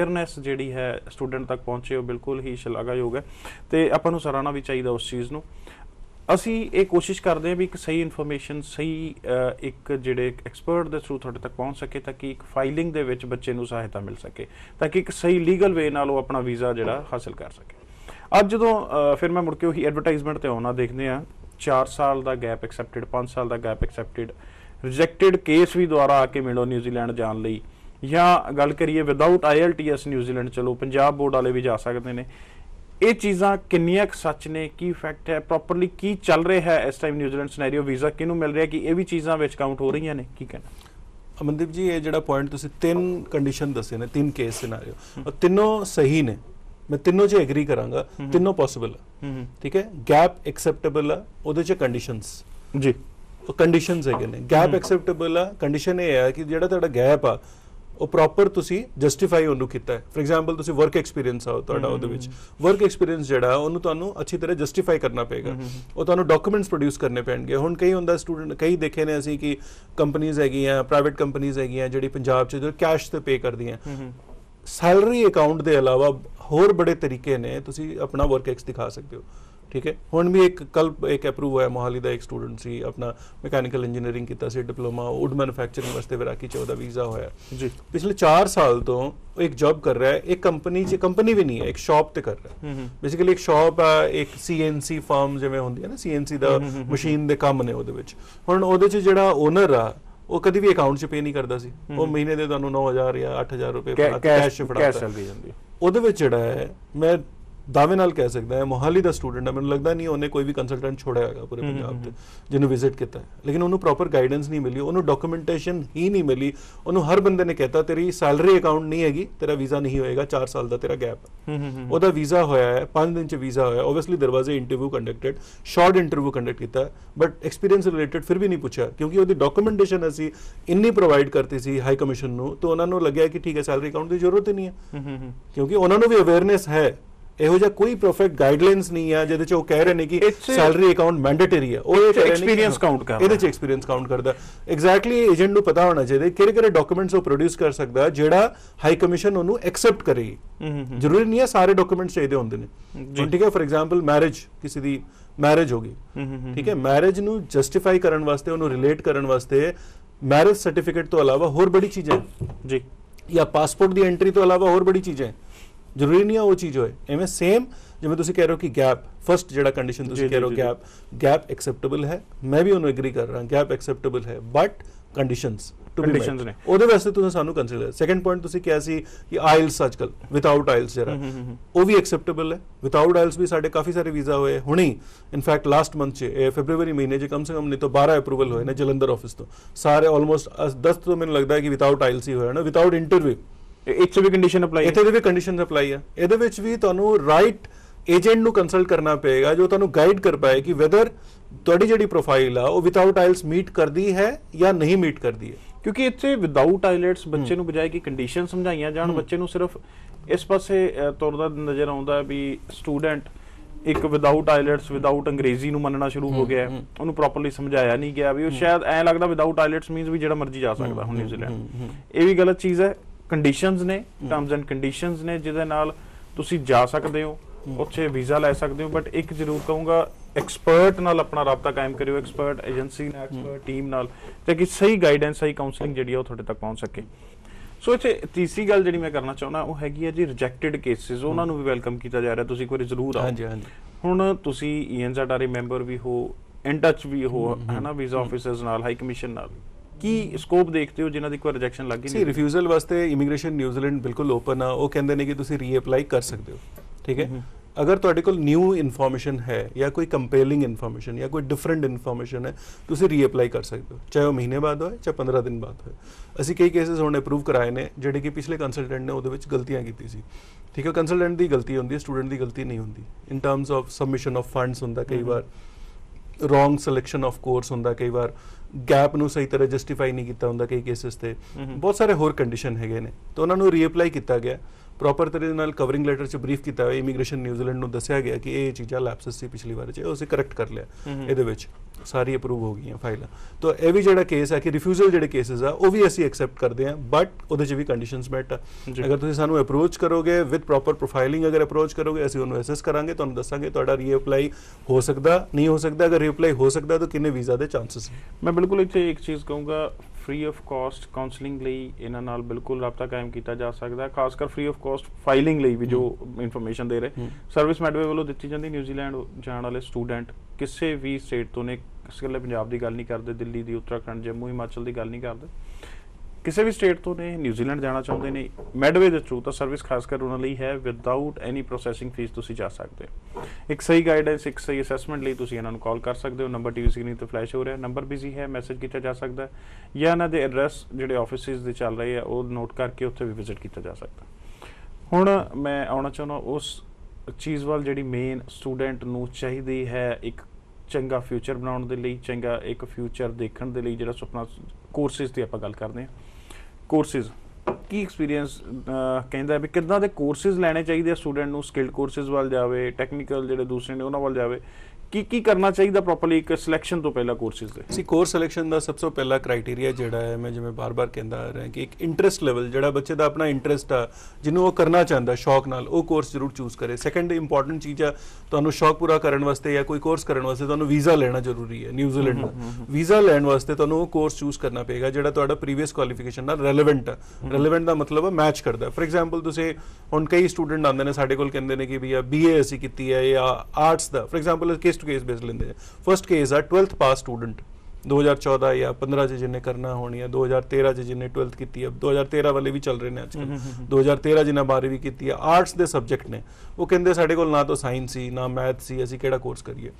Awareness ਜਿਹੜੀ ਹੈ student ਤੱਕ ਪਹੁੰਚੇ ਉਹ ਬਿਲਕੁਲ ਹੀ ਸ਼ਲਾਘਾਯੋਗ ਹੈ ਤੇ ਆਪਾਂ ਨੂੰ ਸਰਾਣਾ ਵੀ ਚਾਹੀਦਾ ਉਸ ਚੀਜ਼ ਨੂੰ ਅਸੀਂ ਇਹ ਕੋਸ਼ਿਸ਼ ਕਰਦੇ ਹਾਂ ਵੀ ਇੱਕ ਸਹੀ ਇਨਫੋਰਮੇਸ਼ਨ ਸਹੀ ਇੱਕ ਜਿਹੜੇ ਐਕਸਪਰਟ ਦੇ ਥਰੂ ਤੁਹਾਡੇ ਤੱਕ ਪਹੁੰਚ ਸਕੇ ਤਾਂ ਕਿ ਇੱਕ ਫਾਈਲਿੰਗ ਦੇ ਵਿੱਚ ਬੱਚੇ ਨੂੰ ਸਹਾਇਤਾ ਮਿਲ ਸਕੇ ਤਾਂ ਕਿ ਇੱਕ ਸਹੀ ਲੀਗਲ ਵੇ ਨਾਲ ਉਹ ਆਪਣਾ ਵੀਜ਼ਾ ਜਿਹੜਾ ਹਾਸਲ ਕਰ ਸਕੇ ਅੱਜ ਜਦੋਂ ਫਿਰ ਮੈਂ ਮੁੜ ਕੇ ਉਹੀ ਐਡਵਰਟਾਈਜ਼ਮੈਂਟ ਤੇ ਆਉਣਾ ਦੇਖਦੇ ਆ 4 ਸਾਲ ਦਾ ਗੈਪ ਐਕਸੈਪਟਿਡ 5 ਸਾਲ ਦਾ ਗੈਪ ਐਕਸੈਪਟਿਡ ਰਿਜੈਕਟਿਡ ਕੇਸ ਵੀ ਦੁਆਰਾ ਆ ਕੇ ਮਿਲੋ ਨਿਊਜ਼ੀਲੈਂਡ ਜਾਣ ਲਈ ਜਾਂ ਗੱਲ ਕਰੀਏ ਵਿਦਆਊਟ ਆਈਐਲਟੀਐਸ ਨਿਊਜ਼ੀਲੈਂਡ ਚਲੋ ਪੰਜਾਬ ਬੋਰਡ ਵਾਲੇ ਵੀ ਜਾ ਸਕਦੇ ਨੇ ਇਹ ਚੀਜ਼ਾਂ ਕਿੰਨੀਆਂ ਕੁ ਸੱਚ ਨੇ ਕੀ ਫੈਕਟ ਹੈ ਪ੍ਰੋਪਰਲੀ ਕੀ ਚੱਲ ਰਿਹਾ ਹੈ ਇਸ ਟਾਈਮ ਨਿਊਜ਼ੀਲੈਂਡ ਸਿਨੈਰੀਓ ਵੀਜ਼ਾ ਕਿਹਨੂੰ ਮਿਲ ਰਿਹਾ ਕਿ ਇਹ ਵੀ ਚੀਜ਼ਾਂ ਵਿੱਚ ਕਾਊਂਟ ਹੋ ਰਹੀਆਂ ਨੇ ਕੀ ਕਹਿਣਾ ਅਮਨਦੀਪ ਜੀ ਇਹ ਜਿਹੜਾ ਪੁਆਇੰਟ ਤੁਸੀਂ ਤਿੰਨ ਕੰਡੀਸ਼ਨ ਦੱਸੇ ਨੇ ਤਿੰਨ ਕੇਸ ਸਿਨੈਰੀਓ ਔਰ ਤਿੰਨੋਂ ਸਹੀ ਨੇ ਮੈਂ ਤਿੰਨੋਂ 'ਚ ਐਗਰੀ ਕਰਾਂਗਾ ਤਿੰਨੋਂ ਪੋਸੀਬਲ ਹੈ ਠੀਕ ਹੈ ਗੈਪ ਐਕਸੈਪਟੇਬਲ ਆ ਉਹਦੇ 'ਚ ਕੰਡੀਸ਼ਨਸ ਜੀ ਕੰਡੀਸ਼ਨਸ ਹੈਗੇ ਨੇ ਗੈਪ ਐਕਸੈਪਟੇਬਲ ਆ ਕੰਡੀਸ਼ਨ ਇਹ ਹੈ ਕਿ ਜਿਹੜਾ ਤੁਹਾਡਾ ਗੈਪ ਆ ਉਹ ਪ੍ਰੋਪਰ ਤੁਸੀਂ ਜਸਟੀਫਾਈ ਉਹਨੂੰ ਕੀਤਾ ਹੈ ਫੋਰ ਐਗਜ਼ਾਮਪਲ ਤੁਸੀਂ ਵਰਕ ਐਕਸਪੀਰੀਅੰਸ ਆ ਤੁਹਾਡਾ ਉਹਦੇ ਵਿੱਚ ਵਰਕ ਐਕਸਪੀਰੀਅੰਸ ਜਿਹੜਾ ਉਹਨੂੰ ਤੁਹਾਨੂੰ ਅੱਛੀ ਤਰ੍ਹਾਂ ਜਸਟੀਫਾਈ ਕਰਨਾ ਪਏਗਾ ਉਹ ਤੁਹਾਨੂੰ ਡਾਕੂਮੈਂਟਸ ਪ੍ਰੋਡਿਊਸ ਕਰਨੇ ਪੈਣਗੇ ਹੁਣ ਕਈ ਹੁੰਦਾ ਸਟੂਡੈਂਟ ਕਈ ਦੇਖੇ ਨੇ ਅਸੀਂ ਕਿ ਕੰਪਨੀਆਂ ਹੈਗੀਆਂ ਪ੍ਰਾਈਵੇਟ ਕੰਪਨੀਆਂ ਹੈਗੀਆਂ ਜਿਹੜੀ ਪੰਜਾਬ 'ਚ ਜੋ ਕੈਸ਼ ਤੇ ਪੇ ਕਰਦੀਆਂ ਸੈਲਰੀ ਅਕਾਊਂਟ ਦੇ ਇਲਾਵਾ ਹੋਰ ਬੜੇ ਤਰੀਕੇ ਨੇ ਤੁਸੀਂ ਆਪਣਾ ਵਰਕ ਐਕਸ ਦਿਖਾ ਸਕਦੇ ਹੋ ਠੀਕ ਹੈ ਹੁਣ ਵੀ ਇੱਕ ਕੱਲ ਇੱਕ ਅਪਰੂਵ ਹੋਇਆ ਮੋਹਾਲੀ ਦਾ ਇੱਕ ਸਟੂਡੈਂਟ ਸੀ ਆਪਣਾ ਮੈਕੈਨੀਕਲ ਇੰਜੀਨੀਅਰਿੰਗ ਕੀਤਾ ਸੀ ਡਿਪਲੋਮਾ ਊਡ ਮੈਨੂਫੈਕਚਰਿੰਗ ਵਾਸਤੇ ਵਿਰਾਕੀ 14 ਵੀਜ਼ਾ ਹੋਇਆ ਜੀ ਪਿਛਲੇ 4 ਸਾਲ ਤੋਂ ਇੱਕ ਜੌਬ ਕਰ ਰਿਹਾ ਹੈ ਇੱਕ ਕੰਪਨੀ 'ਚ ਕੰਪਨੀ ਵੀ ਨਹੀਂ ਹੈ ਇੱਕ ਸ਼ਾਪ ਤੇ ਕਰ ਰਿਹਾ ਹੈ ਬੇਸਿਕਲੀ ਇੱਕ ਸ਼ਾਪ ਆ ਇੱਕ ਸੀਐਨਸੀ ਫਰਮ ਜਿਵੇਂ ਹੁੰਦੀ ਹੈ ਨਾ ਸੀਐਨਸੀ ਦਾ ਮਸ਼ੀਨ ਦੇ ਕੰਮ ਨੇ ਉਹਦੇ ਵਿੱਚ ਹੁਣ ਉਹਦੇ 'ਚ ਜਿਹੜਾ ਓਨਰ ਆ ਉਹ ਕਦੀ ਵੀ ਅਕਾਊਂਟ 'ਚ ਪੇ ਨਹੀਂ ਕਰਦਾ ਸੀ ਉਹ ਮਹੀਨੇ ਦੇ ਤੁਹਾਨੂੰ 9000 ਜਾਂ 8000 ਰੁਪਏ ਕੈਸ਼ ਫੜਾਉਂਦਾ ਕੈਸ਼ ਚਲਦੀ ਜਾਂਦੀ ਉਹਦੇ ਵਿੱਚ ਜਿਹੜਾ ਹੈ ਮੈਂ ਦਾਵੇ ਨਾਲ ਕਹਿ ਸਕਦਾ ਹੈ ਮੋਹਾਲੀ ਦਾ ਸਟੂਡੈਂਟ ਹੈ ਮੈਨੂੰ ਲੱਗਦਾ ਨਹੀਂ ਉਹਨੇ ਕੋਈ ਵੀ ਕੰਸਲਟੈਂਟ ਛੋੜਿਆ ਹੋਗਾ ਪੂਰੇ ਪੰਜਾਬ ਤੇ ਜਿਹਨੂੰ ਵਿਜ਼ਿਟ ਕੀਤਾ ਹੈ ਲੇਕਿਨ ਉਹਨੂੰ ਪ੍ਰੋਪਰ ਗਾਈਡੈਂਸ ਨਹੀਂ ਮਿਲੀ ਉਹਨੂੰ ਡਾਕੂਮੈਂਟੇਸ਼ਨ ਹੀ ਨਹੀਂ ਮਿਲੀ ਉਹਨੂੰ ਹਰ ਬੰਦੇ ਨੇ ਕਹਿਤਾ ਤੇਰੀ ਸੈਲਰੀ ਅਕਾਊਂਟ ਨਹੀਂ ਹੈਗੀ ਤੇਰਾ ਵੀਜ਼ਾ ਨਹੀਂ ਹੋਏਗਾ 4 ਸਾਲ ਦਾ ਤੇਰਾ ਗੈਪ ਉਹਦਾ ਵੀਜ਼ਾ ਹੋਇਆ ਹੈ 5 ਦਿਨ ਚ ਵੀਜ਼ਾ ਹੋਇਆ obviously there was a interview conducted short interview conduct ਕੀਤਾ ਬਟ ਐਕਸਪੀਰੀਅੰਸ ਰਿਲੇਟਡ ਫਿਰ ਵੀ ਨਹੀਂ ਪੁੱਛਿਆ ਕਿਉਂਕਿ ਉਹਦੀ ਡਾਕੂਮੈਂਟੇਸ਼ਨ ਅਸੀਂ ਇੰਨੀ ਪ੍ਰੋਵਾਈਡ ਕਰਤੀ ਸੀ ਹਾਈ ਕਮਿਸ਼ਨ ਨੂੰ ਤਾਂ ਉਹਨਾਂ ਨੂੰ ਲੱਗਿਆ ਕਿ ਠੀਕ ਹੈ ਸੈਲਰੀ ਅਕਾਊਂਟ ਦੀ ਜ਼ਰੂਰਤ ਹੀ ਨਹੀਂ ਹੈ ਕਿਉਂਕਿ ਉਹਨਾਂ ਨੂੰ ਵੀ ਅਵੇਅਰਨੈਸ ਹੈ ਇਹੋ ਜਿਹਾ ਕੋਈ ਪਰਫੈਕਟ ਗਾਈਡਲਾਈਨਸ ਨਹੀਂ ਆ ਜਿਹਦੇ ਚ ਉਹ ਕਹਿ ਰਹੇ ਨੇ ਕਿ ਸੈਲਰੀ ਅਕਾਊਂਟ ਮੈਂਡੇਟਰੀ ਆ ਉਹ ਐਕਸਪੀਰੀਅੰਸ ਕਾਊਂਟ ਕਰਦਾ ਇਹਦੇ ਚ ਐਕਸਪੀਰੀਅੰਸ ਕਾਊਂਟ ਕਰਦਾ ਐਗਜ਼ੈਕਟਲੀ ਏਜੰਟ ਨੂੰ ਪਤਾ ਹੋਣਾ ਚਾਹੀਦਾ ਕਿਹੜੇ ਕਿਹੜੇ ਡਾਕੂਮੈਂਟਸ ਉਹ ਪ੍ਰੋਡਿਊਸ ਕਰ ਸਕਦਾ ਜਿਹੜਾ ਹਾਈ ਕਮਿਸ਼ਨ ਉਹਨੂੰ ਐਕਸੈਪਟ ਕਰੇ ਜ਼ਰੂਰੀ ਨਹੀਂ ਆ ਸਾਰੇ ਡਾਕੂਮੈਂਟਸ ਚਾਹੀਦੇ ਹੁੰਦੇ ਨੇ ਠੀਕ ਹੈ ਫੋਰ ਐਗਜ਼ਾਮਪਲ ਮੈਰਿਜ ਕਿਸੇ ਦੀ ਮੈਰਿਜ ਹੋ ਗਈ ਠੀਕ ਹੈ ਮੈਰਿਜ ਨੂੰ ਜਸਟੀਫਾਈ ਕਰਨ ਵਾਸਤੇ ਉਹਨੂੰ ਰਿਲੇਟ ਕਰਨ ਵਾਸਤੇ ਮੈਰਿਜ ਸਰਟੀਫਿਕੇਟ ਤੋਂ ਇਲਾਵਾ ਹੋਰ ਬੜੀ ਚੀਜ਼ਾਂ ਜੀ ਜਾਂ ਪਾਸਪੋਰਟ ਦੀ ਐਂਟਰੀ ਤੋਂ ਇਲਾਵਾ ਹੋਰ ਬੜੀ ਚੀਜ਼ਾਂ ਜ਼ਰੂਰੀ ਨਹੀਂ ਉਹ ਚੀਜ਼ ਹੋਏ ਐਵੇਂ ਸੇਮ ਜਿਵੇਂ ਤੁਸੀਂ ਕਹਿ ਰਹੇ ਹੋ ਕਿ ਗੈਪ ਫਰਸਟ ਜਿਹੜਾ ਕੰਡੀਸ਼ਨ ਤੁਸੀਂ ਕਹਿ ਰਹੇ ਹੋ ਗੈਪ ਗੈਪ ਐਕਸੈਪਟੇਬਲ ਹੈ ਮੈਂ ਵੀ ਉਹਨੂੰ ਐਗਰੀ ਕਰ ਰਹਾ ਗੈਪ ਐਕਸੈਪਟੇਬਲ ਹੈ but conditions to be conditions ਨੇ ਉਹਦੇ ਵਾਸਤੇ ਤੁਸੀਂ ਸਾਨੂੰ ਕੰਸੀਡਰ ਸੈਕੰਡ ਪੁਆਇੰਟ ਤੁਸੀਂ ਕਿਹਾ ਸੀ ਕਿ ਆਇਲਸ ਅੱਜਕੱਲ ਵਿਦਆਊਟ ਆਇਲਸ ਜਿਹੜਾ ਉਹ ਵੀ ਐਕਸੈਪਟੇਬਲ ਹੈ ਵਿਦਆਊਟ ਆਇਲਸ ਵੀ ਸਾਡੇ ਕਾਫੀ ਸਾਰੇ ਵੀਜ਼ਾ ਹੋਏ ਹੁਣੇ ਇਨਫੈਕਟ ਲਾਸਟ ਮੰਥ ਚ ਫੈਬਰੂਅਰੀ ਮਹੀਨੇ ਚ ਕਮ ਸੇ ਕਮ ਨਹੀਂ ਤਾਂ 12 ਅਪਰੂਵਲ ਹੋਏ ਨੇ ਜਲੰਧਰ ਆਫਿਸ ਤੋਂ ਸਾਰੇ ਆਲਮੋਸਟ 10 ਤੋਂ ਮੈਨੂੰ ਲੱਗਦਾ ਹੈ ਕਿ ਵਿਦਆਊਟ ਆਇਲਸ ਹੀ ਹੋਇਆ ਨਾ ਵਿਦਆਊਟ ਇੰਟਰਵਿਊ ਇੱਥੇ ਵੀ ਕੰਡੀਸ਼ਨ ਅਪਲਾਈ ਹੈ ਇੱਥੇ ਵੀ ਕੰਡੀਸ਼ਨ ਅਪਲਾਈ ਹੈ ਇਹਦੇ ਵਿੱਚ ਵੀ ਤੁਹਾਨੂੰ ਰਾਈਟ ਏਜੰਟ ਨੂੰ ਕੰਸਲਟ ਕਰਨਾ ਪਏਗਾ ਜੋ ਤੁਹਾਨੂੰ ਗਾਈਡ ਕਰ ਪਾਏ ਕਿ ਵੈਦਰ ਤੁਹਾਡੀ ਜਿਹੜੀ ਪ੍ਰੋਫਾਈਲ ਆ ਉਹ ਵਿਦਆਊਟ ਆਇਲਸ ਮੀਟ ਕਰਦੀ ਹੈ ਜਾਂ ਨਹੀਂ ਮੀਟ ਕਰਦੀ ਹੈ ਕਿਉਂਕਿ ਇੱਥੇ ਵਿਦਆਊਟ ਆਇਲਟਸ ਬੱਚੇ ਨੂੰ ਬਜਾਏ ਕਿ ਕੰਡੀਸ਼ਨ ਸਮਝਾਈਆਂ ਜਾਣ ਬੱਚੇ ਨੂੰ ਸਿਰਫ ਇਸ ਪਾਸੇ ਤੁਰਦਾ ਨਜ਼ਰ ਆਉਂਦਾ ਵੀ ਸਟੂਡੈਂਟ ਇੱਕ ਵਿਦਆਊਟ ਆਇਲਟਸ ਵਿਦਆਊਟ ਅੰਗਰੇਜ਼ੀ ਨੂੰ ਮੰਨਣਾ ਸ਼ੁਰੂ ਹੋ ਗਿਆ ਉਹਨੂੰ ਪ੍ਰੋਪਰਲੀ ਸਮਝਾਇਆ ਨਹੀਂ ਗਿਆ ਵੀ ਉਹ ਸ਼ਾਇਦ ਐ ਲੱਗਦਾ ਵਿਦਆਊਟ ਆਇਲਟਸ ਮੀਨਸ ਵੀ ਜਿਹੜਾ ਮਰਜ਼ੀ ਜਾ ਸਕਦਾ ਹੁਣ ਨਿਊਜ਼ੀਲੈਂਡ ਇਹ ਵੀ ਗਲਤ ਚੀਜ਼ ਹੈ ਕੰਡੀਸ਼ਨਸ ਨੇ ਟਰਮਸ ਐਂਡ ਕੰਡੀਸ਼ਨਸ ਨੇ ਜਿਹਦੇ ਨਾਲ ਤੁਸੀਂ ਜਾ ਸਕਦੇ ਹੋ ਉੱਥੇ ਵੀਜ਼ਾ ਲੈ ਸਕਦੇ ਹੋ ਬਟ ਇੱਕ ਜ਼ਰੂਰ ਕਹੂੰਗਾ ਐਕਸਪਰਟ ਨਾਲ ਆਪਣਾ ਰابطਾ ਕਾਇਮ ਕਰਿਓ ਐਕਸਪਰਟ ਏਜੰਸੀ ਨਾਲ ਐਕਸਪਰਟ ਟੀਮ ਨਾਲ ਤੇ ਕਿ ਸਹੀ ਗਾਈਡੈਂਸ ਸਹੀ ਕਾਉਂਸਲਿੰਗ ਜਿਹੜੀ ਆ ਉਹ ਤੁਹਾਡੇ ਤੱਕ ਪਹੁੰਚ ਸਕੇ ਸੋ ਇੱਥੇ ਤੀਸਰੀ ਗੱਲ ਜਿਹੜੀ ਮੈਂ ਕਰਨਾ ਚਾਹੁੰਦਾ ਉਹ ਹੈਗੀ ਹੈ ਜੀ ਰਿਜੈਕਟਡ ਕੇਸਿਸ ਉਹਨਾਂ ਨੂੰ ਵੀ ਵੈਲਕਮ ਕੀਤਾ ਜਾ ਰਿਹਾ ਤੁਸੀਂ ਇੱਕ ਵਾਰੀ ਜ਼ਰੂਰ ਆਓ ਹਾਂਜੀ ਹਾਂਜੀ ਹੁਣ ਤੁਸੀਂ ਈਐਨਜ਼ਟਾਰੇ e ਮੈਂਬਰ ਵੀ ਹੋ ਇਨ ਟੱਚ ਵੀ ਹੋ ਹੈਨਾ ਵੀਜ਼ਾ ਆਫੀਸਰਸ ਨਾਲ ਹਾਈ ਕਮਿਸ਼ਨ ਨਾਲ ਕੀ ਸਕੋਪ ਦੇਖਦੇ ਹੋ ਜਿਨ੍ਹਾਂ ਦੀ ਕੋਈ ਰਿਜੈਕਸ਼ਨ ਲੱਗ ਗਈ ਨਹੀਂ ਸੀ ਰਿਫਿਊਜ਼ਲ ਵਾਸਤੇ ਇਮੀਗ੍ਰੇਸ਼ਨ ਨਿਊਜ਼ੀਲੈਂਡ ਬਿਲਕੁਲ ਓਪਨ ਆ ਉਹ ਕਹਿੰਦੇ ਨੇ ਕਿ ਤੁਸੀਂ ਰੀਅਪਲਾਈ ਕਰ ਸਕਦੇ ਹੋ ਠੀਕ ਹੈ ਅਗਰ ਤੁਹਾਡੇ ਕੋਲ ਨਿਊ ਇਨਫੋਰਮੇਸ਼ਨ ਹੈ ਜਾਂ ਕੋਈ ਕੰਪੇਲਿੰਗ ਇਨਫੋਰਮੇਸ਼ਨ ਜਾਂ ਕੋਈ ਡਿਫਰੈਂਟ ਇਨਫੋਰਮੇਸ਼ਨ ਹੈ ਤੁਸੀਂ ਰੀਅਪਲਾਈ ਕਰ ਸਕਦੇ ਹੋ ਚਾਹੇ ਉਹ ਮਹੀਨੇ ਬਾਅਦ ਹੋਵੇ ਚਾਹੇ 15 ਦਿਨ ਬਾਅਦ ਹੋਵੇ ਅਸੀਂ ਕਈ ਕੇਸਸ ਹੁਣ ਅਪਰੂਵ ਕਰਾਏ ਨੇ ਜਿਹੜੇ ਕਿ ਪਿਛਲੇ ਕੰਸਲਟੈਂਟ ਨੇ ਉਹਦੇ ਵਿੱਚ ਗਲਤੀਆਂ ਕੀਤੀ ਸੀ ਠੀਕ ਹੈ ਕੰਸਲਟੈਂਟ ਦੀ ਗਲਤੀ ਹੁੰਦੀ ਹੈ ਸਟੂਡੈਂਟ ਦੀ ਗਲਤੀ ਨਹੀਂ ਹੁੰਦੀ in terms of submission of funds ਹੁੰਦਾ ਕਈ ਵਾਰ ਰੋਂਗ ਸਿਲੈਕਸ਼ਨ ਆਫ ਕੋਰਸ ਹੁੰਦਾ ਕਈ ਵਾਰ ਗੈਪ ਨੂੰ ਸਹੀ ਤਰ੍ਹਾਂ ਜਸਟੀਫਾਈ ਨਹੀਂ ਕੀਤਾ ਹੁੰਦਾ ਕਈ ਕੇਸਸ ਤੇ ਬਹੁਤ ਸਾਰੇ ਹੋਰ ਕੰਡੀਸ਼ਨ ਹੈਗੇ ਨੇ ਤਾਂ ਉਹਨਾਂ ਨੂੰ ਰੀਅਪਲਾਈ ਕੀਤਾ ਗਿਆ ਪ੍ਰੋਪਰ ਤਰੀਕੇ ਨਾਲ ਕਵਰਿੰਗ ਲੈਟਰ ਚ ਬਰੀਫ ਕੀਤਾ ਹੋਇਆ ਇਮੀਗ੍ਰੇਸ਼ਨ ਨਿਊਜ਼ੀਲੈਂਡ ਨੂੰ ਦੱਸਿਆ ਗਿਆ ਕਿ ਇਹ ਚੀਜ਼ਾਂ ਲੈਪਸਸ ਸੀ ਪਿਛਲੀ ਵਾਰ ਚ ਉਸੇ ਕਰੈਕਟ ਕਰ ਲਿਆ ਇਹਦੇ ਵਿੱਚ ਸਾਰੀ ਅਪਰੂਵ ਹੋ ਗਈਆਂ ਫਾਈਲਾਂ ਤਾਂ ਇਹ ਵੀ ਜਿਹੜਾ ਕੇਸ ਹੈ ਕਿ ਰਿਫਿਊਜ਼ਲ ਜਿਹੜੇ ਕੇਸਸ ਆ ਉਹ ਵੀ ਅਸੀਂ ਐਕਸੈਪਟ ਕਰਦੇ ਆ ਬਟ ਉਹਦੇ 'ਚ ਵੀ ਕੰਡੀਸ਼ਨਸ ਮੈਟ ਆ ਅਗਰ ਤੁਸੀਂ ਸਾਨੂੰ ਅਪਰੋਚ ਕਰੋਗੇ ਵਿਦ ਪ੍ਰੋਪਰ ਪ੍ਰੋਫਾਈਲਿੰਗ ਅਗਰ ਅਪਰੋਚ ਕਰੋਗੇ ਅਸੀਂ ਉਹਨੂੰ ਅਸੈਸ ਕਰਾਂਗੇ ਤੁਹਾਨੂੰ ਦੱਸਾਂਗੇ ਤੁਹਾਡਾ ਰੀਅਪਲਾਈ ਹੋ ਸਕਦਾ ਨਹੀਂ ਹੋ ਸਕਦਾ ਅਗਰ ਰੀਅਪਲਾਈ ਹੋ ਸਕਦਾ ਤਾਂ ਕਿੰਨੇ ਵੀਜ਼ਾ ਦੇ ਚਾਂਸਸ ਮੈਂ ਬਿਲਕੁਲ ਇੱਥੇ ਇੱਕ ਚੀਜ਼ ਕਹੂੰਗਾ ਫ੍ਰੀ ਆਫ ਕਾਸਟ ਕਾਉਂਸਲਿੰਗ ਲਈ ਇਹਨਾਂ ਨਾਲ ਬਿਲਕੁਲ ਰابطਾ ਕਾਇਮ ਕੀਤਾ ਜਾ ਸਕਦਾ ਹੈ ਖਾਸ ਕਰ ਫ੍ਰੀ ਆਫ ਕਾਸਟ ਫਾਈਲਿੰਗ ਲਈ ਵੀ ਜੋ ਇਨਫੋਰਮੇਸ਼ਨ ਦੇ ਰਹੇ ਸਰਵਿਸ ਮੈਡਵੇ ਵੱਲੋਂ ਦਿੱਤੀ ਜਾਂਦੀ ਨਿਊਜ਼ੀਲੈਂਡ ਜਾਣ ਵਾਲੇ ਸਟੂਡੈਂਟ ਕਿਸੇ ਵੀ ਸਟੇਟ ਤੋਂ ਨੇ ਕਿਸੇ ਪੰਜਾਬ ਦੀ ਗੱਲ ਨਹੀਂ ਕਰਦੇ ਦਿੱਲੀ ਦੀ ਉੱਤਰਾਖੰਡ ਜੰਮੂ ਹਿਮਾਚਲ ਦੀ ਗੱਲ ਨਹੀਂ ਕਰਦੇ ਕਿਸੇ ਵੀ ਸਟੇਟ ਤੋਂ ਨੇ ਨਿਊਜ਼ੀਲੈਂਡ ਜਾਣਾ ਚਾਹੁੰਦੇ ਨੇ ਮੈਡਵੇ ਦੇ ਥਰੂ ਤਾਂ ਸਰਵਿਸ ਖਾਸ ਕਰ ਉਹਨਾਂ ਲਈ ਹੈ ਵਿਦਆਊਟ ਐਨੀ ਪ੍ਰੋਸੈਸਿੰਗ ਫੀਸ ਤੁਸੀਂ ਜਾ ਸਕਦੇ ਹੋ ਇੱਕ ਸਹੀ ਗਾਈਡੈਂਸ ਇੱਕ ਸਹੀ ਅਸੈਸਮੈਂਟ ਲਈ ਤੁਸੀਂ ਇਹਨਾਂ ਨੂੰ ਕਾਲ ਕਰ ਸਕਦੇ ਹੋ ਨੰਬਰ ਟੀਵੀ ਸਕਰੀਨ ਤੇ ਫਲੈਸ਼ ਹੋ ਰਿਹਾ ਨੰਬਰ ਬਿਜ਼ੀ ਹੈ ਮੈਸੇਜ ਕੀਤਾ ਜਾ ਸਕਦਾ ਹੈ ਜਾਂ ਇਹਨਾਂ ਦੇ ਐਡਰੈਸ ਜਿਹੜੇ ਆਫਿਸਿਸ ਦੇ ਚੱਲ ਰਹੇ ਆ ਉਹ ਨੋਟ ਕਰਕੇ ਉੱਥੇ ਵੀ ਵਿਜ਼ਿਟ ਕੀਤਾ ਜਾ ਸਕਦਾ ਹੁਣ ਮੈਂ ਆਉਣਾ ਚਾਹੁੰਦਾ ਉਸ ਚੀਜ਼ ਵੱਲ ਜਿਹੜੀ ਮੇਨ ਸਟੂਡੈਂਟ ਨੂੰ ਚਾਹੀਦੀ ਹੈ ਇੱਕ ਚੰਗਾ ਫਿਊਚਰ ਬਣਾਉਣ ਦੇ ਲਈ ਚੰਗਾ ਇੱਕ ਫਿਊਚਰ ਦੇਖਣ ਦੇ ਲਈ ਜਿਹੜਾ ਸੁਪਨਾ ਕੋਰਸਿਸ ਦੀ ਆਪਾਂ ਗੱਲ ਕਰਦੇ ਆ ਕੋਰਸਿਸ ਕੀ ਐਕਸਪੀਰੀਅੰਸ ਕਹਿੰਦਾ ਵੀ ਕਿਦਾਂ ਦੇ ਕੋਰਸਿਸ ਲੈਣੇ ਚਾਹੀਦੇ ਆ ਸਟੂਡੈਂਟ ਨੂੰ ਸਕਿਲਡ ਕੋਰਸਿਸ ਵੱਲ ਜਾਵੇ ਟੈਕਨੀਕਲ ਜਿਹੜੇ ਦੂਸਰੇ ਨੇ ਉਹਨਾਂ ਵੱਲ ਜਾਵੇ ਕੀ ਕੀ ਕਰਨਾ ਚਾਹੀਦਾ ਪ੍ਰੋਪਰਲੀ ਇੱਕ ਸਿਲੈਕਸ਼ਨ ਤੋਂ ਪਹਿਲਾਂ ਕੋਰਸਿਸ ਦੇ ਸੀ ਕੋਰਸ ਸਿਲੈਕਸ਼ਨ ਦਾ ਸਭ ਤੋਂ ਪਹਿਲਾ ਕ੍ਰਾਈਟੇਰੀਆ ਜਿਹੜਾ ਹੈ ਮੈਂ ਜਿਵੇਂ ਬਾਰ-ਬਾਰ ਕਹਿੰਦਾ ਆ ਰਿਹਾ ਕਿ ਇੱਕ ਇੰਟਰਸਟ ਲੈਵਲ ਜਿਹੜਾ ਬੱਚੇ ਦਾ ਆਪਣਾ ਇੰਟਰਸਟ ਆ ਜਿਹਨੂੰ ਉਹ ਕਰਨਾ ਚਾਹੁੰਦਾ ਸ਼ੌਕ ਨਾਲ ਉਹ ਕੋਰਸ ਜ਼ਰੂਰ ਚੂਜ਼ ਕਰੇ ਸੈਕੰਡ ਇੰਪੋਰਟੈਂਟ ਚੀਜ਼ ਆ ਤੁਹਾਨੂੰ ਸ਼ੌਕ ਪੂਰਾ ਕਰਨ ਵਾਸਤੇ ਜਾਂ ਕੋਈ ਕੋਰਸ ਕਰਨ ਵਾਸਤੇ ਤੁਹਾਨੂੰ ਵੀਜ਼ਾ ਲੈਣਾ ਜ਼ਰੂਰੀ ਹੈ ਨਿਊਜ਼ੀਲੈਂਡ ਦਾ ਵੀਜ਼ਾ ਲੈਣ ਵਾਸਤੇ ਤੁਹਾਨੂੰ ਉਹ ਕੋਰਸ ਚੂਜ਼ ਕਰਨਾ ਪਏਗਾ ਜਿਹੜਾ ਤੁਹਾਡਾ ਪ੍ਰੀਵੀਅਸ ਕੁਆਲੀਫਿਕੇਸ਼ਨ ਨਾਲ ਰੈਲੇਵੈਂਟ ਹੈ ਰੈਲੇਵੈਂਟ ਦਾ ਮਤਲਬ ਹੈ ਮੈਚ ਕਰਦਾ ਫਾਰ ਐਗਜ਼ਾਮਪਲ ਤੁਸੀਂ ਹੁਣ ਕਈ ਸਟੂਡੈਂਟ ਆਉਂਦੇ ਨੇ ਸਾਡੇ ਕੋਲ ਕਹਿੰਦੇ ਨੇ ਕਿ ਆ ਬੀਏ ਅਸੀਂ ਕੀਤੀ ਹੈ ਜਾਂ ਆਰਟਸ ਦਾ for example case to case base ਲੈਂਦੇ ਆ ਫਰਸਟ ਕੇਸ ਆ 12th ਪਾਸ ਸਟੂਡੈਂਟ 2014 ਜਾਂ 15 ਜੇ ਜਿੰਨੇ ਕਰਨਾ ਹੋਣੀ ਆ 2013 ਜੇ ਜਿੰਨੇ 12th ਕੀਤੀ ਆ 2013 ਵਾਲੇ ਵੀ ਚੱਲ ਰਹੇ ਨੇ ਅੱਜ ਕੱਲ 2013 ਜਿਨ੍ਹਾਂ 12ਵੀਂ ਕੀਤੀ ਆ ਆਰਟਸ ਦੇ ਸਬਜੈਕਟ ਨੇ ਉਹ ਕਹਿੰਦੇ ਸਾਡੇ ਕੋਲ ਨਾ ਤਾਂ ਸਾਇੰਸ ਸੀ ਨਾ ਮੈਥ ਸੀ ਅਸੀਂ ਕਿਹੜਾ ਕੋਰਸ ਕਰੀਏ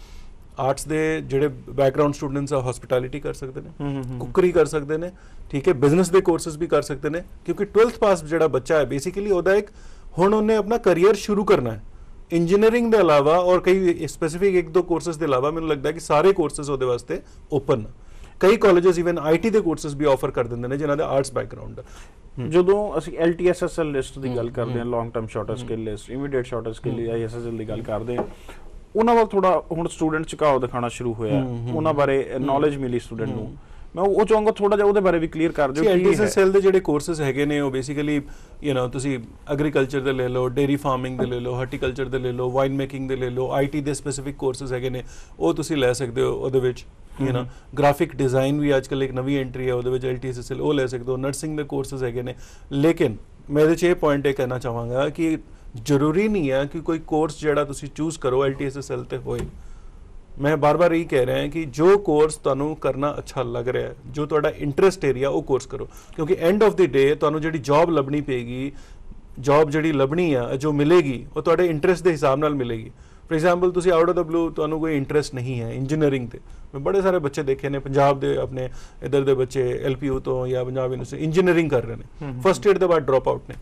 ਆਰਟਸ ਦੇ ਜਿਹੜੇ ਬੈਕਗ੍ਰਾਉਂਡ ਸਟੂਡੈਂਟਸ ਆ ਹਸਪਿਟੈਲਿਟੀ ਕਰ ਸਕਦੇ ਨੇ ਕੁਕਰੀ ਕਰ ਸਕਦੇ ਨੇ ਠੀਕ ਹੈ ਬਿਜ਼ਨਸ ਦੇ ਕੋਰਸਸ ਵੀ ਕਰ ਸਕਦੇ ਨੇ ਕਿਉਂਕਿ 12th ਪਾਸ ਜਿਹੜਾ ਬੱਚਾ ਹੈ ਬੇਸਿਕਲੀ ਉਹਦਾ ਇੱਕ ਹੁਣ ਉਹਨੇ ਆਪਣਾ ਕੈਰੀਅਰ ਸ਼ੁਰੂ ਕਰਨਾ ਹੈ ਇੰਜੀਨੀਅਰਿੰਗ ਦੇ ਇਲਾਵਾ ਔਰ ਕਈ ਸਪੈਸੀਫਿਕ ਇੱਕ ਦੋ ਕੋਰਸਸ ਦੇ ਇਲਾਵਾ ਮੈਨੂੰ ਲੱਗਦਾ ਕਿ ਸਾਰੇ ਕੋਰਸਸ ਉਹਦੇ ਵਾਸਤੇ ਓਪਨ ਕਈ ਕਾਲਜਸ ਇਵਨ ਆਈਟੀ ਦੇ ਕੋਰਸਸ ਵੀ ਆਫਰ ਕਰ ਦਿੰਦੇ ਨੇ ਜਿਨ੍ਹਾਂ ਦੇ ਆਰਟਸ ਬੈਕਗ੍ਰਾਉਂਡ ਜਦੋਂ ਅਸੀਂ ਐਲਟੀਐਸਐਸਐਲ ਲਿਸਟ ਦੀ ਗੱਲ ਕਰਦੇ ਹਾਂ long term shortage skill list immediate shortage skill ਲਈ ਆਈਐਸਐਸਐਲ ਦੀ ਗੱਲ ਕਰਦੇ ਹਾਂ ਉਹਨਾਂ ਵੱਲ ਥੋੜਾ ਹੁਣ ਸਟੂਡੈਂਟ ਝੁਕਾਅ ਦਿਖਾਣਾ ਸ਼ੁਰੂ ਹੋਇਆ ਉਹਨਾਂ ਬਾਰੇ ਨੌਲੇਜ ਮਿਲੀ ਸਟੂਡੈਂਟ ਨੂੰ ਮੈਂ ਉਹ ਚਾਹਾਂਗਾ ਥੋੜਾ ਜਿਹਾ ਉਹਦੇ ਬਾਰੇ ਵੀ ਕਲੀਅਰ ਕਰ ਦਿਓ ਕਿ ਹੈ ਸੈਲ ਦੇ ਜਿਹੜੇ ਕੋਰਸਸ ਹੈਗੇ ਨੇ ਉਹ ਬੇਸਿਕਲੀ ਯੂ نو ਤੁਸੀਂ ਐਗਰੀਕਲਚਰ ਦੇ ਲੈ ਲਓ ਡੇਰੀ ਫਾਰਮਿੰਗ ਦੇ ਲੈ ਲਓ ਹਾਰਟੀਕਲਚਰ ਦੇ ਲੈ ਲਓ ਵਾਈਨ ਮੇਕਿੰਗ ਦੇ ਲੈ ਲਓ ਆਈਟੀ ਦੇ ਸਪੈਸਿਫਿਕ ਕੋਰਸਸ ਹੈਗੇ ਨੇ ਉਹ ਤੁਸੀਂ ਲੈ ਸਕਦੇ ਹੋ ਉਹਦੇ ਵਿੱਚ ਯੂ نو ਗ੍ਰਾਫਿਕ ਡਿਜ਼ਾਈਨ ਵੀ ਅੱਜਕੱਲ ਇੱਕ ਨਵੀਂ ਐਂਟਰੀ ਹੈ ਉਹਦੇ ਵਿੱਚ ਐਲਟੀਐਸਐਸਐਲ ਉਹ ਲੈ ਸਕਦੇ ਹੋ ਨਰਸਿੰਗ ਦੇ ਕੋਰਸਸ ਹੈਗੇ ਨੇ ਲੇਕਿਨ ਮੈਂ ਇਹਦੇ 'ਚ ਇਹ ਪੁਆਇੰਟ ਇਹ ਕਹਿਣਾ ਚਾਹਾਂਗਾ ਕਿ ਜ਼ਰੂਰੀ ਨਹੀਂ ਹੈ ਕਿ ਕੋਈ ਕੋਰਸ ਜਿਹੜਾ ਤੁਸੀਂ ਚੂਜ਼ ਕਰੋ ਐਲਟੀਐਸਐਸਐਲ ਤੇ ਹੋਏ ਮੈਂ ਬਾਰ-ਬਾਰ ਇਹ ਕਹਿ ਰਿਹਾ ਹਾਂ ਕਿ ਜੋ ਕੋਰਸ ਤੁਹਾਨੂੰ ਕਰਨਾ ਅੱਛਾ ਲੱਗ ਰਿਹਾ ਹੈ ਜੋ ਤੁਹਾਡਾ ਇੰਟਰਸਟ ਏਰੀਆ ਉਹ ਕੋਰਸ ਕਰੋ ਕਿਉਂਕਿ ਐਂਡ ਆਫ ਦੀ ਡੇ ਤੁਹਾਨੂੰ ਜਿਹੜੀ ਜੌਬ ਲੱਭਣੀ ਪਏਗੀ ਜੌਬ ਜਿਹੜੀ ਲੱਭਣੀ ਆ ਜੋ ਮਿਲੇਗੀ ਉਹ ਤੁਹਾਡੇ ਇੰਟਰਸਟ ਦੇ ਹਿਸਾਬ ਨਾਲ ਮਿਲੇਗੀ ਫੋਰ ਐਗਜ਼ਾਮਪਲ ਤੁਸੀਂ ਆਊਟ ਆਫ ਦਾ ਬਲੂ ਤੁਹਾਨੂੰ ਕੋਈ ਇੰਟਰਸਟ ਨਹੀਂ ਹੈ ਇੰਜੀਨੀਅਰਿੰਗ ਤੇ ਮੈਂ ਬੜੇ ਸਾਰੇ ਬੱਚੇ ਦੇਖੇ ਨੇ ਪੰਜਾਬ ਦੇ ਆਪਣੇ ਇਧਰ ਦੇ ਬੱਚੇ ਐਲਪੀਯੂ ਤੋਂ ਜਾਂ ਪੰਜਾਬ ਯੂਨੀਵਰਸਿਟੀ ਇੰਜੀਨੀਅਰਿੰਗ ਕਰ ਰਹੇ ਨੇ ਫਰਸਟ ਏਡ ਦੇ ਬਾਅਦ ਡ੍ਰੌਪ ਆਊਟ ਨੇ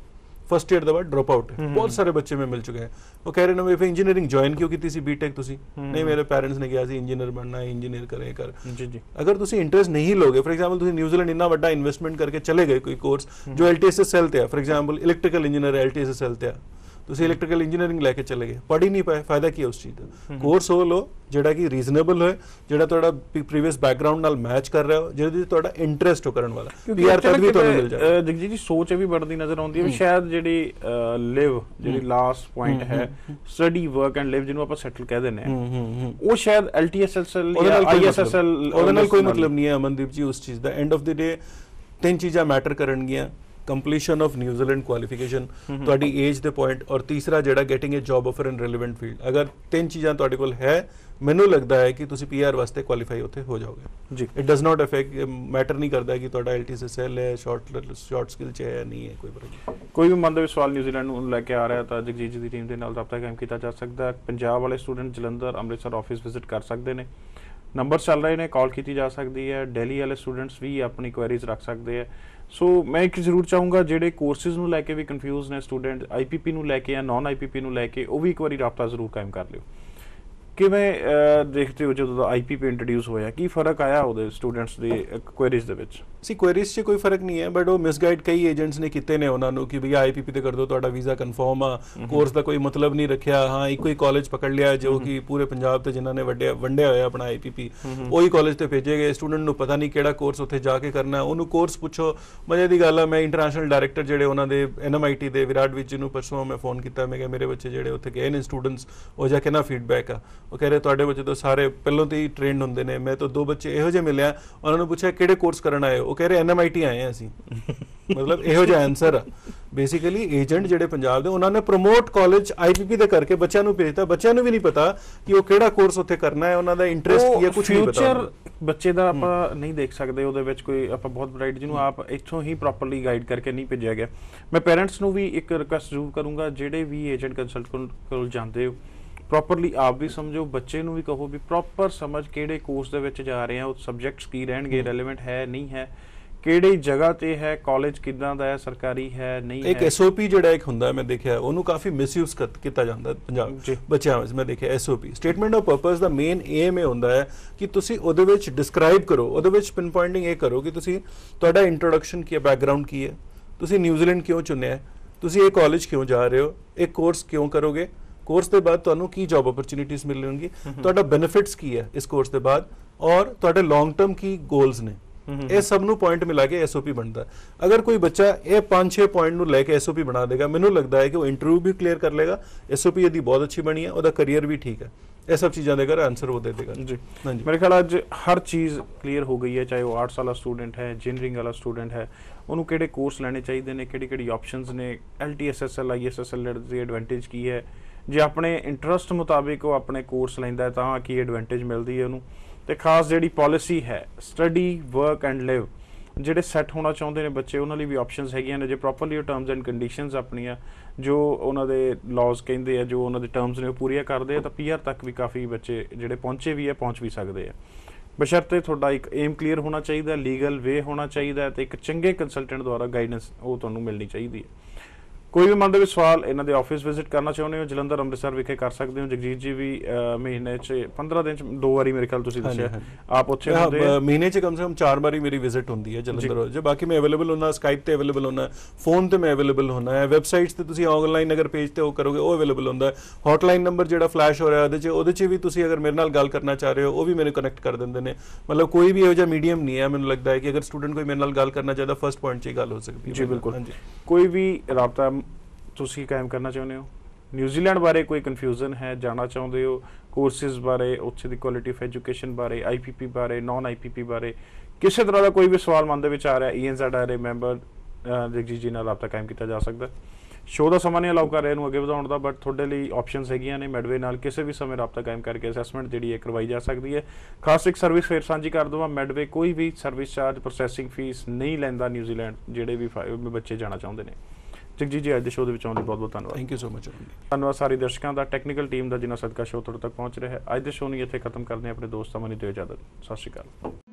फर्स्ट ईयर दवा ड्रॉप आउट है हम्म, बहुत हम्म। सारे बच्चे में मिल चुके हैं वो कह रहे ना इंजीनियरिंग ज्वाइन क्यों की थी बीटेक हम्म। नहीं मेरे पेरेंट्स ने कहा इंजीनियर बनना है इंजीनियर करें कर अगर इंटरेस्ट नहीं लोगे फॉर एग्जाम्पल न्यूजीलैंड इन्ना बड़ा इन्वेस्टमेंट करके चले गए कोई कोर्स जो एस सेल थे फॉर एग्जांपल इलेक्ट्रिकल इंजीनियर एलटीएसएस सेल थे ਤੁਸੀਂ ਇਲੈਕਟ੍ਰੀਕਲ ਇੰਜੀਨੀਅਰਿੰਗ ਲੈ ਕੇ ਚਲੇ ਗਏ ਪੜ੍ਹ ਹੀ ਨਹੀਂ ਪਏ ਫਾਇਦਾ ਕੀ ਹੈ ਉਸ ਚੀਜ਼ ਦਾ ਕੋਰਸ ਹੋ ਲੋ ਜਿਹੜਾ ਕਿ ਰੀਜ਼ਨੇਬਲ ਹੋਏ ਜਿਹੜਾ ਤੁਹਾਡਾ ਪ੍ਰੀਵੀਅਸ ਬੈਕਗ੍ਰਾਉਂਡ ਨਾਲ ਮੈਚ ਕਰ ਰਿਹਾ ਹੋ ਜਿਹਦੇ ਤੁਹਾਡਾ ਇੰਟਰਸਟ ਹੋ ਕਰਨ ਵਾਲਾ ਪੀਆਰ ਤੱਕ ਵੀ ਤੁਹਾਨੂੰ ਮਿਲ ਜਾਵੇ ਜੀ ਜੀ ਸੋਚ ਵੀ ਵੱਡਦੀ ਨਜ਼ਰ ਆਉਂਦੀ ਹੈ ਵੀ ਸ਼ਾਇਦ ਜਿਹੜੀ ਲਿਵ ਜਿਹੜੀ ਲਾਸਟ ਪੁਆਇੰਟ ਹੈ ਸਟੱਡੀ ਵਰਕ ਐਂਡ ਲਿਵ ਜਿਹਨੂੰ ਆਪਾਂ ਸੈਟਲ ਕਹਿ ਦਿੰਦੇ ਆ ਉਹ ਸ਼ਾਇਦ ਐਲਟੀਐਸਐਸਐਲ ਜਾਂ ਆਈਐਸਐਸਐਲ ਉਹਦੇ ਨਾਲ ਕੋਈ ਮਤਲਬ ਨਹੀਂ ਹੈ ਅਮਨਦੀਪ ਜੀ ਉਸ ਚੀਜ਼ ਦਾ ਐਂਡ ਆਫ ਦਿ ਡੇ ਤਿੰਨ ਚੀਜ਼ਾਂ ਮੈਟਰ ਕਰਨਗੀਆਂ ਕੰਪਲੀਸ਼ਨ ਆਫ ਨਿਊਜ਼ੀਲੈਂਡ ਕੁਆਲੀਫਿਕੇਸ਼ਨ ਤੁਹਾਡੀ ਏਜ ਦੇ ਪੁਆਇੰਟ ਔਰ ਤੀਸਰਾ ਜਿਹੜਾ getting a job offer in relevant field ਅਗਰ ਤਿੰਨ ਚੀਜ਼ਾਂ ਤੁਹਾਡੇ ਕੋਲ ਹੈ ਮੈਨੂੰ ਲੱਗਦਾ ਹੈ ਕਿ ਤੁਸੀਂ ਪੀਆਰ ਵਾਸਤੇ ਕੁਆਲੀਫਾਈ ਉੱਥੇ ਹੋ ਜਾਓਗੇ ਜੀ it does not affect matter ਨਹੀਂ ਕਰਦਾ ਕਿ ਤੁਹਾਡਾ ਐਲਟੀਐਸ ਐਲ ਹੈ ਸ਼ਾਰਟ ਸ਼ਾਰਟ ਸਕਿੱਲ ਚ ਹੈ ਨਹੀਂ ਹੈ ਕੋਈ ਫਰਕ ਕੋਈ ਵੀ ਮੰਨਦਾ ਸਵਾਲ ਨਿਊਜ਼ੀਲੈਂਡ ਨੂੰ ਲੈ ਕੇ ਆ ਰਿਹਾ ਤਾਂ ਜਗਜੀਤ ਜੀ ਦੀ ਟੀਮ ਦੇ ਨਾਲ ਰابطਾ ਕਾਇਮ ਕੀਤਾ ਜਾ ਸਕਦਾ ਪੰਜਾਬ ਵਾਲੇ student Jalandhar Amritsar office visit ਕਰ ਸਕਦੇ ਨੇ ਨੰਬਰ ਚੱਲ ਰਹੇ ਨੇ ਕਾਲ ਕੀਤੀ ਜਾ ਸਕਦੀ ਹੈ ਦਿੱਲੀ ਵਾਲੇ ਸਟੂਡੈਂਟਸ ਵੀ ਆਪਣੀ ਕੁਐਰੀਜ਼ ਰੱਖ ਸਕਦੇ ਆ ਸੋ ਮੈਂ ਇੱਕ ਜ਼ਰੂਰ ਚਾਹੂੰਗਾ ਜਿਹੜੇ ਕੋਰਸਸ ਨੂੰ ਲੈ ਕੇ ਵੀ ਕਨਫਿਊਜ਼ ਨੇ ਸਟੂਡੈਂਟ ਆਈਪੀਪੀ ਨੂੰ ਲੈ ਕੇ ਜਾਂ ਨਾਨ ਆਈਪੀਪੀ ਨੂੰ ਲੈ ਕੇ ਉਹ ਵੀ ਇੱਕ ਵਾਰੀ ਰਾਪਟਾ ਜ਼ਰੂਰ ਕਾਇਮ ਕਰ ਲਿਓ ਕਿਵੇਂ ਦੇਖਦੇ ਹੋ ਜਦੋਂ ਦਾ ਆਈਪੀਪੀ ਇੰਟਰੋਡਿਊਸ ਹੋਇਆ ਕੀ ਫਰਕ ਆਇਆ ਉਹਦੇ ਸਟੂਡੈਂਟਸ ਦੀ ਕੁਐਰੀਜ਼ ਦੇ ਵਿੱਚ ਸੀ ਕੁਐਰੀਜ਼ 'ਚ ਕੋਈ ਫਰਕ ਨਹੀਂ ਹੈ ਬਟ ਉਹ ਮਿਸਗਾਈਡ ਕਈ ਏਜੰਟਸ ਨੇ ਕੀਤੇ ਨੇ ਉਹਨਾਂ ਨੂੰ ਕਿ ਵੀ ਆਈਪੀਪੀ ਤੇ ਕਰ ਦਿਓ ਤੁਹਾਡਾ ਵੀਜ਼ਾ ਕਨਫਰਮ ਆ ਕੋਰਸ ਦਾ ਕੋਈ ਮਤਲਬ ਨਹੀਂ ਰੱਖਿਆ ਹਾਂ ਇੱਕੋ ਹੀ ਕਾਲਜ ਪਕੜ ਲਿਆ ਜੋ ਕਿ ਪੂਰੇ ਪੰਜਾਬ ਤੇ ਜਿਨ੍ਹਾਂ ਨੇ ਵੱਡੇ ਵੰਡੇ ਹੋਇਆ ਆਪਣਾ ਆਈਪੀਪੀ ਉਹੀ ਕਾਲਜ ਤੇ ਭੇਜੇ ਗਏ ਸਟੂਡੈਂਟ ਨੂੰ ਪਤਾ ਨਹੀਂ ਕਿਹੜਾ ਕੋਰਸ ਉੱਥੇ ਜਾ ਕੇ ਕਰਨਾ ਉਹਨੂੰ ਕੋਰਸ ਪੁੱਛੋ ਮਜ਼ੇ ਦੀ ਗੱਲ ਆ ਮੈਂ ਇੰਟਰਨੈਸ਼ਨਲ ਡਾਇਰੈਕਟਰ ਜਿਹੜੇ ਉਹਨਾਂ ਦੇ ਐਨਐਮਆਈਟੀ ਦੇ ਵਿਰਾਟ ਵਿੱਚ ਜਿਹਨੂੰ ਪਰਸੋਂ ਮੈਂ ਫੋਨ ਕੀਤਾ ਮੈਂ ਕਿਹਾ ਮੇਰੇ ਬੱਚੇ ਜਿਹੜੇ ਉੱਥੇ ਗਏ ਨੇ ਸਟੂਡੈਂਟਸ ਉਹ ਜਾ ਕੇ ਨਾ ਫੀਡਬੈਕ ਆ ਉਹ ਕਹਿ ਰਹੇ ਤੁਹਾਡੇ ਬੱਚੇ ਤਾਂ ਸਾਰੇ ਪਹਿਲਾਂ ਤੋਂ ਹੀ ਟ੍ਰੇਨਡ ਹੁੰਦੇ ਨੇ ਮੈਂ ਤਾਂ ਦੋ ਬੱਚੇ ਇਹੋ ਜਿਹੇ ਮਿਲਿਆ ਉਹਨਾਂ ਨੂੰ ਪੁੱਛਿਆ ਕਿਹੜੇ ਕੋਰਸ ਕਰਨ ਆਏ ਉਹ ਕਹਿ ਰਹੇ ਐਨਐਮਆਈਟੀ ਆਏ ਆ ਅਸੀਂ ਮਤਲਬ ਇਹੋ ਜਿਹਾ ਆਨਸਰ ਆ ਬੇਸਿਕਲੀ ਏਜੰਟ ਜਿਹੜੇ ਪੰਜਾਬ ਦੇ ਉਹਨਾਂ ਨੇ ਪ੍ਰੋਮੋਟ ਕਾਲਜ ਆਈਪੀਪੀ ਦੇ ਕਰਕੇ ਬੱਚਿਆਂ ਨੂੰ ਭੇਜਤਾ ਬੱਚਿਆਂ ਨੂੰ ਵੀ ਨਹੀਂ ਪਤਾ ਕਿ ਉਹ ਕਿਹੜਾ ਕੋਰਸ ਉੱਥੇ ਕਰਨਾ ਹੈ ਉਹਨਾਂ ਦਾ ਇੰਟਰਸਟ ਕੀ ਹੈ ਕੁਝ ਨਹੀਂ ਪਤਾ ਫਿਊਚਰ ਬੱਚੇ ਦਾ ਆਪਾਂ ਨਹੀਂ ਦੇਖ ਸਕਦੇ ਉਹਦੇ ਵਿੱਚ ਕੋਈ ਆਪਾਂ ਬਹੁਤ ਬ੍ਰਾਈਟ ਜਿਹਨੂੰ ਆਪ ਇੱਥੋਂ ਹੀ ਪ੍ਰੋਪਰਲੀ ਗਾਈਡ ਕਰਕੇ ਨਹੀਂ ਭੇਜਿਆ ਗਿਆ ਮੈਂ ਪੇਰੈਂਟਸ ਨੂੰ ਵੀ ਇੱਕ ਰਿਕੁਐਸਟ ਜ਼ਰੂਰ ਕਰੂੰਗਾ ਜਿਹੜੇ ਵੀ ਏਜੰਟ ਕੰਸਲਟ ਕੋਲ ਜਾਂਦੇ ਹੋ ਪ੍ਰੋਪਰਲੀ ਆਪ ਵੀ ਸਮਝੋ ਬੱਚੇ ਨੂੰ ਵੀ ਕਹੋ ਵੀ ਪ੍ਰੋਪਰ ਸਮਝ ਕਿਹੜੇ ਕੋਰਸ ਦੇ ਵਿੱਚ ਜਾ ਰਹੇ ਆ ਉਹ ਸਬਜੈਕਟਸ ਕੀ ਰਹਿਣਗੇ ਰੈਲੇਵੈਂਟ ਹੈ ਨਹੀਂ ਹੈ ਕਿਹੜੀ ਜਗ੍ਹਾ ਤੇ ਹੈ ਕਾਲਜ ਕਿਦਾਂ ਦਾ ਹੈ ਸਰਕਾਰੀ ਹੈ ਨਹੀਂ ਹੈ ਇੱਕ ਐਸਓਪੀ ਜਿਹੜਾ ਇੱਕ ਹੁੰਦਾ ਮੈਂ ਦੇਖਿਆ ਉਹਨੂੰ ਕਾਫੀ ਮਿਸਯੂਜ਼ ਕੀਤਾ ਜਾਂਦਾ ਪੰਜਾਬ ਬੱਚਿਆਂ ਵਿੱਚ ਮੈਂ ਦੇਖਿਆ ਐਸਓਪੀ ਸਟੇਟਮੈਂਟ ਆਫ ਪਰਪਸ ਦਾ ਮੇਨ ਏਮ ਇਹ ਹੁੰਦਾ ਹੈ ਕਿ ਤੁਸੀਂ ਉਹਦੇ ਵਿੱਚ ਡਿਸਕ੍ਰਾਈਬ ਕਰੋ ਉਹਦੇ ਵਿੱਚ ਪਿਨ ਪੁਆਇੰਟਿੰਗ ਇਹ ਕਰੋ ਕਿ ਤੁਸੀਂ ਤੁਹਾਡਾ ਇੰਟਰੋਡਕਸ਼ਨ ਕੀ ਹੈ ਬੈਕਗ੍ਰਾਉਂਡ ਕੀ ਹੈ ਤੁਸੀਂ ਨਿਊਜ਼ੀਲੈਂਡ ਕਿਉਂ ਚੁਣਿਆ ਤੁਸੀਂ ਇਹ ਕਾਲਜ ਕਿਉਂ ਜਾ ਰਹੇ ਹੋ ਇਹ ਕੋਰਸ ਕਿਉਂ ਕਰੋਗੇ ਕੋਰਸ ਦੇ ਬਾਅਦ ਤੁਹਾਨੂੰ ਕੀ ਜੌਬ ਓਪਰਚੁਨਿਟੀਆਂ ਮਿਲਣਗੀਆਂ ਤੁਹਾਡਾ ਬੈਨੀਫਿਟਸ ਕੀ ਹੈ ਇਸ ਕੋਰਸ ਦੇ ਬਾਅਦ ਔਰ ਤੁਹਾਡੇ ਲੌਂਗ ਟਰਮ ਕੀ ਗੋਲਸ ਨੇ ਇਹ ਸਭ ਨੂੰ ਪੁਆਇੰਟ ਮਿਲਾ ਕੇ ਐਸਓਪੀ ਬਣਦਾ ਅਗਰ ਕੋਈ ਬੱਚਾ ਇਹ 5-6 ਪੁਆਇੰਟ ਨੂੰ ਲੈ ਕੇ ਐਸਓਪੀ ਬਣਾ ਦੇਗਾ ਮੈਨੂੰ ਲੱਗਦਾ ਹੈ ਕਿ ਉਹ ਇੰਟਰਵਿਊ ਵੀ ਕਲੀਅਰ ਕਰ ਲੇਗਾ ਐਸਓਪੀ ਇਹਦੀ ਬਹੁਤ ਅੱਛੀ ਬਣੀ ਹੈ ਉਹਦਾ ਕੈਰੀਅਰ ਵੀ ਠੀਕ ਹੈ ਇਹ ਸਭ ਚੀਜ਼ਾਂ ਦੇ ਕਰ ਆਨਸਰ ਉਹ ਦੇ ਦੇਗਾ ਜੀ ਹਾਂਜੀ ਮੇਰੇ ਖਿਆਲ ਅੱਜ ਹਰ ਚੀਜ਼ ਕਲੀਅਰ ਹੋ ਗਈ ਹੈ ਚਾਹੇ ਉਹ 8 ਸਾਲਾ ਸਟੂਡੈਂਟ ਹੈ ਇੰਜੀਨੀਅਰਿੰਗ ਵਾਲਾ ਸਟੂਡੈਂਟ ਹੈ ਉਹਨੂੰ ਕਿਹੜੇ ਕੋਰਸ ਲੈਣੇ ਚਾਹੀਦੇ ਨੇ ਕਿਹੜੀ ਕਿਹੜੀ ਆਪਸ਼ਨਸ ਨੇ ਐਲਟੀਐਸਐਸਐਲ ਆਈਐਸਐਸਐਲ ਦੇ ਐਡਵਾਂਟੇਜ ਕੀ ਹੈ ਜੇ ਆਪਣੇ ਇੰਟਰਸਟ ਮੁਤਾਬਿਕ ਉਹ ਆਪਣੇ ਕੋਰਸ ਲੈਂਦਾ ਤਾਂ ਕੀ ਐਡਵਾਂਟੇਜ ਮਿਲਦੀ ਹੈ ਉਹਨੂੰ ਤੇ ਖਾਸ ਜਿਹੜੀ ਪਾਲਿਸੀ ਹੈ ਸਟੱਡੀ ਵਰਕ ਐਂਡ ਲਿਵ ਜਿਹੜੇ ਸੈੱਟ ਹੋਣਾ ਚਾਹੁੰਦੇ ਨੇ ਬੱਚੇ ਉਹਨਾਂ ਲਈ ਵੀ ਆਪਸ਼ਨਸ ਹੈਗੀਆਂ ਨੇ ਜੇ ਪ੍ਰੋਪਰਲੀ ਉਹ ਟਰਮਸ ਐਂਡ ਕੰਡੀਸ਼ਨਸ ਆਪਣੀਆਂ ਜੋ ਉਹਨਾਂ ਦੇ ਲਾਜ਼ ਕਹਿੰਦੇ ਆ ਜੋ ਉਹਨਾਂ ਦੇ ਟਰਮਸ ਨੇ ਉਹ ਪੂਰੀਆਂ ਕਰਦੇ ਆ ਤਾਂ ਪੀਆਰ ਤੱਕ ਵੀ ਕਾਫੀ ਬੱਚੇ ਜਿਹੜੇ ਪਹੁੰਚੇ ਵੀ ਆ ਪਹੁੰਚ ਵੀ ਸਕਦੇ ਆ ਬਸ਼ਰਤੇ ਤੁਹਾਡਾ ਇੱਕ ਏਮ ਕਲੀਅਰ ਹੋਣਾ ਚਾਹੀਦਾ ਲੀਗਲ ਵੇ ਹੋਣਾ ਚਾਹੀਦਾ ਤੇ ਇੱਕ ਚੰਗੇ ਕੰਸਲਟੈਂਟ ਦੁਆਰਾ ਗਾਈਡੈਂਸ ਉਹ ਤੁਹਾਨੂੰ ਮਿਲਣੀ ਚਾਹੀਦੀ ਹੈ ਕੋਈ ਵੀ ਮਨ ਦੇ ਵਿੱਚ ਸਵਾਲ ਇਹਨਾਂ ਦੇ ਆਫਿਸ ਵਿਜ਼ਿਟ ਕਰਨਾ ਚਾਹੁੰਦੇ ਹੋ ਜਲੰਧਰ ਅੰਮ੍ਰਿਤਸਰ ਵਿਖੇ ਕਰ ਸਕਦੇ ਹੋ ਜਗਜੀਤ ਜੀ ਵੀ ਮਹੀਨੇ 'ਚ 15 ਦਿਨ 'ਚ ਦੋ ਵਾਰੀ ਮੇਰੇ ਖਿਆਲ ਤੁਸੀਂ ਦੱਸਿਆ ਆਪ ਉੱਥੇ ਹੁੰਦੇ ਹੋ ਮਹੀਨੇ 'ਚ ਕਮ ਸੇ ਕਮ ਚਾਰ ਵਾਰੀ ਮੇਰੀ ਵਿਜ਼ਿਟ ਹੁੰਦੀ ਹੈ ਜਲੰਧਰ ਜੇ ਬਾਕੀ ਮੈਂ ਅਵੇਲੇਬਲ ਹੁੰਨਾ ਸਕਾਈਪ ਤੇ ਅਵੇਲੇਬਲ ਹੁੰਨਾ ਫੋਨ ਤੇ ਮੈਂ ਅਵੇਲੇਬਲ ਹੁੰਨਾ ਹੈ ਵੈਬਸਾਈਟਸ ਤੇ ਤੁਸੀਂ ਆਨਲਾਈਨ ਅਗਰ ਪੇਜ ਤੇ ਉਹ ਕਰੋਗੇ ਉਹ ਅਵੇਲੇਬਲ ਹੁੰਦਾ ਹੈ ਹੌਟਲਾਈਨ ਨੰਬਰ ਜਿਹੜਾ ਫਲੈਸ਼ ਹੋ ਰਿਹਾ ਉਹਦੇ 'ਚ ਉਹਦੇ 'ਚ ਵੀ ਤੁਸੀਂ ਅਗਰ ਮੇਰੇ ਨਾਲ ਗੱਲ ਕਰਨਾ ਚਾਹ ਰਹੇ ਹੋ ਉਹ ਵੀ ਮੈਨੂੰ ਕਨੈਕਟ ਕਰ ਦਿੰਦੇ ਨੇ ਮਤਲਬ ਕੋਈ ਵੀ ਇਹੋ ਜਿਹਾ ਮੀਡੀਅਮ ਨਹੀਂ ਹੈ ਮੈਨੂੰ ਲੱਗਦਾ ਹੈ ਕਿ ਅਗਰ ਸਟੂਡੈਂਟ ਕੋਈ ਮੇਰੇ ਨਾਲ ਗੱਲ ਕਰਨਾ ਚਾਹਦਾ ਫਰਸਟ ਪੁਆਇੰਟ 'ਚ ਹੀ ਗੱਲ ਹੋ ਸਕਦੀ ਹੈ ਜੀ ਬਿਲਕੁਲ ਕੋਈ ਵੀ ਰਾਬਤਾ ਤੁਸੀਂ ਕਾਇਮ ਕਰਨਾ ਚਾਹੁੰਦੇ ਹੋ ਨਿਊਜ਼ੀਲੈਂਡ ਬਾਰੇ ਕੋਈ ਕਨਫਿਊਜ਼ਨ ਹੈ ਜਾਣਾ ਚਾਹੁੰਦੇ ਹੋ ਕੋਰਸਿਸ ਬਾਰੇ ਉੱਥੇ ਦੀ ਕੁਆਲਿਟੀ ਆਫ ਐਜੂਕੇਸ਼ਨ ਬਾਰੇ ਆਈਪੀਪੀ ਬਾਰੇ ਨਾਨ ਆਈਪੀਪੀ ਬਾਰੇ ਕਿਸੇ ਤਰ੍ਹਾਂ ਦਾ ਕੋਈ ਵੀ ਸਵਾਲ ਮਨ ਦੇ ਵਿੱਚ ਆ ਰਿਹਾ ਈਐਨਜ਼ਡ ਆਰਏ ਮੈਂਬਰ ਜਗਜੀਤ ਜੀ ਨਾਲ ਆਪਤਾ ਕਾਇਮ ਕੀਤਾ ਜਾ ਸਕਦਾ ਸ਼ੋਅ ਦਾ ਸਮਾਂ ਨਹੀਂ ਅਲਾਉ ਕਰ ਰਿਹਾ ਇਹਨੂੰ ਅੱਗੇ ਵਧਾਉਣ ਦਾ ਬਟ ਤੁਹਾਡੇ ਲਈ ਆਪਸ਼ਨਸ ਹੈਗੀਆਂ ਨੇ ਮੈਡਵੇ ਨਾਲ ਕਿਸੇ ਵੀ ਸਮੇਂ ਰابطਾ ਕਾਇਮ ਕਰਕੇ ਅਸੈਸਮੈਂਟ ਜਿਹੜੀ ਹੈ ਕਰਵਾਈ ਜਾ ਸਕਦੀ ਹੈ ਖਾਸ ਇੱਕ ਸਰਵਿਸ ਫੇਰ ਸਾਂਝੀ ਕਰ ਦਵਾਂ ਮੈਡਵੇ ਕੋਈ ਵੀ ਸਰਵਿਸ ਚਾਰਜ ਪ੍ਰੋਸੈਸਿੰਗ ਫੀਸ ਨਹੀਂ ਲੈਂਦਾ ਨਿਊਜ਼ੀਲੈਂਡ ਜਿਹੜੇ ਵੀ ਬੱਚੇ ਜਾਣਾ ਚਾਹੁੰਦੇ ਨੇ ਜਗਜੀਤ ਜੀ ਅੱਜ ਦੇ ਸ਼ੋਅ ਦੇ ਵਿੱਚ ਆਉਣ ਲਈ ਬਹੁਤ-ਬਹੁਤ ਧੰਨਵਾਦ ਥੈਂਕ ਯੂ ਸੋ ਮਚ ਧੰਨਵਾਦ ਸਾਰੇ ਦਰਸ਼ਕਾਂ ਦਾ ਟੈਕਨੀਕਲ ਟੀਮ ਦਾ ਜਿਨ੍ਹਾਂ ਸਦਕਾ ਸ਼ੋਅ ਤੁਹਾਡੇ ਤੱਕ ਪਹੁੰਚ ਰਿਹਾ ਹੈ ਅੱਜ ਦੇ ਸ਼ੋਅ ਨੂੰ ਇੱਥੇ ਖਤਮ ਕਰਦੇ ਹਾਂ ਆਪਣੇ ਦੋਸਤਾਂ ਨੂੰ ਦਿਓ ਇਜਾਜ਼ਤ ਸਤਿ ਸ਼੍ਰੀ ਅਕਾਲ